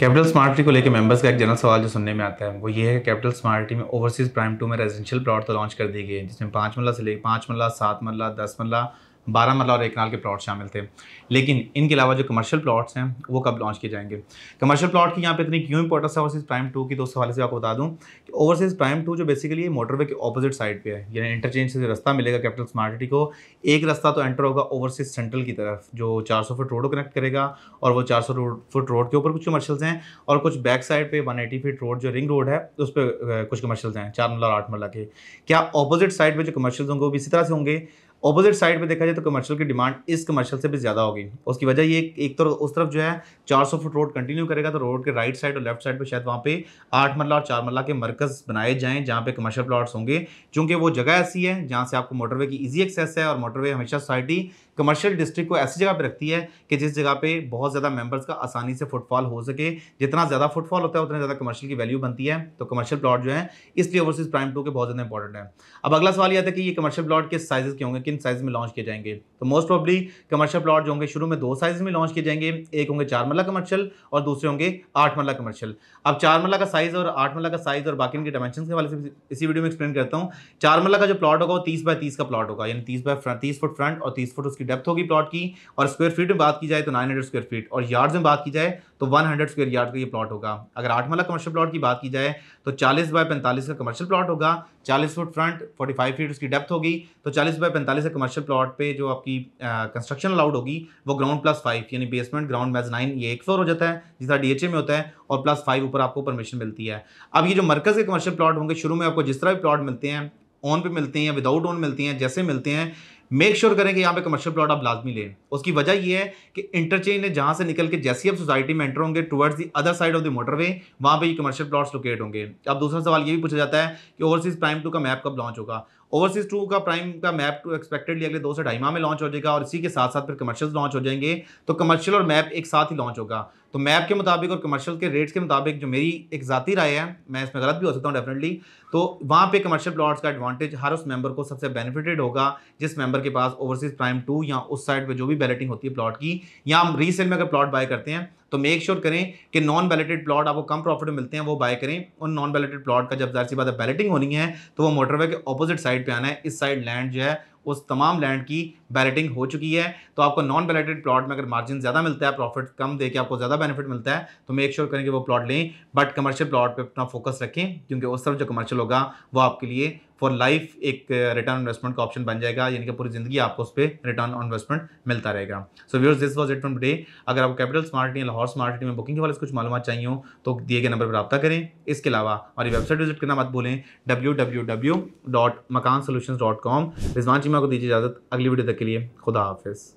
capital smarty को लेकर members का एक जनरल सवाल जो सुनने में आता है वो ये है कैपिटल स्मार्ट में ओवरसीज प्राइम टू में रेजिडेंशियल प्लॉट तो लॉन्च कर दिए गए जिसमें पाँच मल्ला से लेकर पाँच मल्ला सात मल्ला दस मल्ला बारह मरला और एक नाल के प्लॉट शामिल थे लेकिन इनके अलावा जो कमर्शियल प्लॉट्स हैं वो कब लॉन्च किए जाएंगे कमर्शियल प्लॉट की यहाँ पे इतनी क्यों इंपॉर्टेंस है ओवरसीज़ प्राइम टू की तो उस हवाले से आपको बता दूँ कि ओवरसीज़ प्राइम टू जो बेसिकली मोटरवे के अपोजिट साइड पे है यानी इंटरचेंज से रास्ता मिलेगा कैपिटल स्मार्ट सिटी को एक रास्ता तो एंटर होगा ओवरसीज़ सेंट्रल की तरफ जो चार फुट रोड को कनेक्ट करेगा और वो चार फुट रोड के ऊपर कुछ कमर्शल्स हैं और कुछ बैक साइड पर वन फीट रोड जो रिंग रोड है उस पर कुछ कमर्शल्स हैं चार मल्ला और आठ मल्ला के क्या अपोजिट साइड पर जो कमर्शल्स होंगे वो इसी तरह से होंगे ऑपोजिट साइड में देखा जाए तो कमर्शियल की डिमांड इस कमर्शियल से भी ज़्यादा होगी उसकी वजह ये एक तरफ तो उस तरफ जो है 400 फुट रोड कंटिन्यू करेगा तो रोड के राइट साइड और लेफ्ट साइड पे शायद वहाँ पे आठ मरला और चार मरला के मरकज़ बनाए जाएं जहाँ पे कमर्शियल प्लाट्स होंगे क्योंकि वो जगह ऐसी है जहाँ से आपको मोटरवे की ईजी एक्सेस है और मोटरवे हमेशा सोसाइटी कमर्शियल डिस्ट्रिक्ट को ऐसी जगह पर रखती है कि जिस जगह पर बहुत ज़्यादा मेम्बर्स का आसानी से फुटफॉल हो सके जितना ज़्यादा फुटफॉल होता है उतना ज़्यादा कमर्शियल की वैल्यू बनती है तो कमर्शियल प्लाट जो है इसलिए ओवरसीज़ प्राइम टू के बहुत ज़्यादा इंपॉर्टेंट है अब अगला सवाल यह था कि ये कमर्शियल प्लाट किस साइज़ के होंगे किन तीन साइज़ में लॉन्च किए जाएंगे तो मोस्ट प्रॉब्ली कमर्शियल प्लॉट जो होंगे शुरू में दो साइज़ में लॉन्च किए जाएंगे एक होंगे चार मल्ला कमर्शियल और दूसरे होंगे आठ मल्ला कमर्शियल अब चार मल्ला का साइज़ और आठ मल्ला का साइज़ और बाकी इनके डायमेंशन के वाले से इसी वीडियो में एक्सप्लेन करता हूँ चार मल्ला का जो प्लॉट होगा वो तीस बाय तीस का प्लॉट होगा यानी तीस बाय तीस फुट फ्रंट और तीस फुट उसकी डेप्थ होगी प्लॉट की और स्क्वेयर फीट में बात की जाए तो नाइन स्क्वेयर फीट और यार्ड में बात की जाए तो 100 स्क्वेयर यार्ड का ये प्लॉट होगा अगर आठ मल्ला कमर्शियल प्लॉट की बात की जाए तो चालीस बाय पैंतालीस का कमर्शियल प्लॉट होगा चालीस फुट फ्रंट 45 फीट उसकी डेप्थ होगी तो चालीस बाय पैंतालीस हवाले से कमर्शियल प्लॉट पे जो आपकी कंस्ट्रक्शन अलाउड होगी वो ग्राउंड प्लस फाइव यानी बेसमेंट ग्राउंड मैज नाइन ये एक फ्लोर हो जाता है जिस तरह डी में होता है और प्लस फाइव ऊपर आपको परमिशन मिलती है अब ये जो मरकज़ के कमर्शियल प्लाट होंगे शुरू में आपको जिस तरह भी प्लाट मिलते हैं ऑन पे मिलते हैं या विदाउट ऑन मिलते हैं जैसे मिलते हैं मेक श्योर sure करें कि यहाँ पे कमर्शियल प्लॉट आप लाजमी लें उसकी वजह ये है कि इंटरचेंज ने जहाँ से निकल के जैसे ही आप सोसाइटी में एंटर होंगे towards the other side of the motorway वहाँ पे ये कमर्शियल प्लॉट्स लोकेट होंगे अब दूसरा सवाल ये भी पूछा जाता है कि ओवरसीज प्राइम टू का मैप कब लॉन्च होगा ओवरसीज टू का प्राइम का मैप टू एक्सपेक्टेडली अगले दो से ढाई माह में लॉन्च हो जाएगा और इसी के साथ साथ फिर कमर्शियल लॉन्च हो जाएंगे तो कमर्शियल और मैप एक साथ ही लॉन्च होगा तो मैप के मुताबिक और कमर्शियल के रेट्स के मुताबिक जो मेरी एक ज़ाती राय है मैं इसमें गलत भी हो सकता हूँ डेफिनेटली तो वहाँ पे कमर्शियल प्लॉट्स का एडवांटेज हर उस मेंबर को सबसे बेनिफिटेड होगा जिस मेंबर के पास ओवरसीज प्राइम टू या उस साइड पे जो भी बैलेटिंग होती है प्लॉट की या हम रीसेल में अगर प्लॉट बाय करते हैं तो मेक श्योर sure करें कि नॉन बैलेटेड प्लॉट आपको कम प्रॉफिट में मिलते हैं वो बाय करें और नॉन बैलेटेड प्लॉट का जब जाहिर सी बात है बैलेटिंग होनी है तो वो मोटरवे के अपोजिट साइड पर आना है इस साइड लैंड जो है उस तमाम लैंड की बैलेटिंग हो चुकी है तो आपको नॉन बैलेटेड प्लॉट में अगर मार्जिन ज़्यादा मिलता है प्रॉफिट कम दे के आपको ज़्यादा बेनिफिट मिलता है तो मेक श्योर sure करें कि वो प्लॉट लें बट कमर्शियल प्लॉट पर अपना फोकस रखें क्योंकि उस तरफ जो कमर्शियल होगा वो आपके लिए फॉर लाइफ एक रिटर्न uh, इन्वेस्टमेंट का ऑप्शन बन जाएगा यानी कि पूरी जिंदगी आपको उस पर रिटर्न ऑन इन्वेस्टमेंट मिलता रहेगा so viewers this was it from day अगर आपको कैपिटल स्मार्ट या लाहौर स्मार्ट में बुकिंग के वाले कुछ मालूम चाहिए हो तो दिए गए नंबर पर रब्ता करें इसके अलावा हमारी वेबसाइट विजिट करना मत भूलें W W W dot Makaan solution dot com Rizwan Cheema को दीजिए इजाज़त अगली वीडियो तक के लिए खुदा हाफिज़